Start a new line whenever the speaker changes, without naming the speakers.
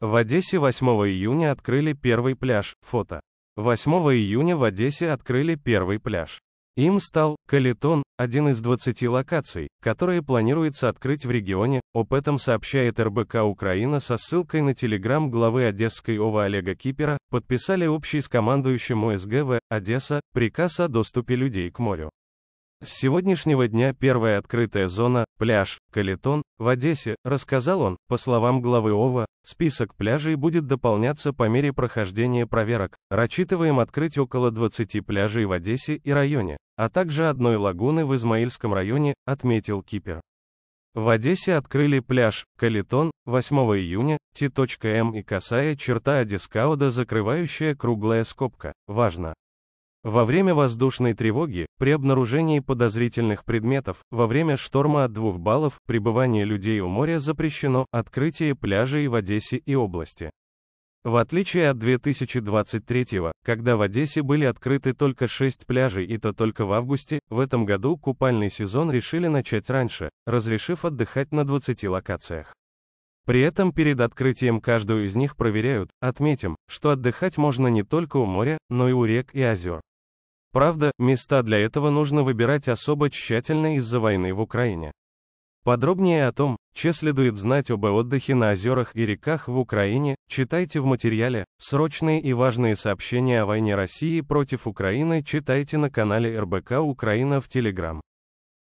В Одессе 8 июня открыли первый пляж, фото. 8 июня в Одессе открыли первый пляж. Им стал Калитон, один из 20 локаций, которые планируется открыть в регионе. Об этом сообщает РБК Украина со ссылкой на телеграм главы Одесской ОВА Олега Кипера, подписали общий с командующим ОСГВ «Одесса» приказ о доступе людей к морю. С сегодняшнего дня первая открытая зона, пляж, Калитон, в Одессе, рассказал он, по словам главы ОВА, список пляжей будет дополняться по мере прохождения проверок. Рассчитываем открыть около 20 пляжей в Одессе и районе, а также одной лагуны в Измаильском районе, отметил Кипер. В Одессе открыли пляж Калитон 8 июня, Т.М. и Касая черта Одескауда закрывающая круглая скобка. Важно, во время воздушной тревоги, при обнаружении подозрительных предметов, во время шторма от двух баллов, пребывание людей у моря запрещено, открытие пляжей в Одессе и области. В отличие от 2023 когда в Одессе были открыты только 6 пляжей и то только в августе, в этом году купальный сезон решили начать раньше, разрешив отдыхать на 20 локациях. При этом перед открытием каждую из них проверяют, отметим, что отдыхать можно не только у моря, но и у рек и озер. Правда, места для этого нужно выбирать особо тщательно из-за войны в Украине. Подробнее о том, че следует знать об отдыхе на озерах и реках в Украине, читайте в материале «Срочные и важные сообщения о войне России против Украины» читайте на канале РБК Украина в Телеграм.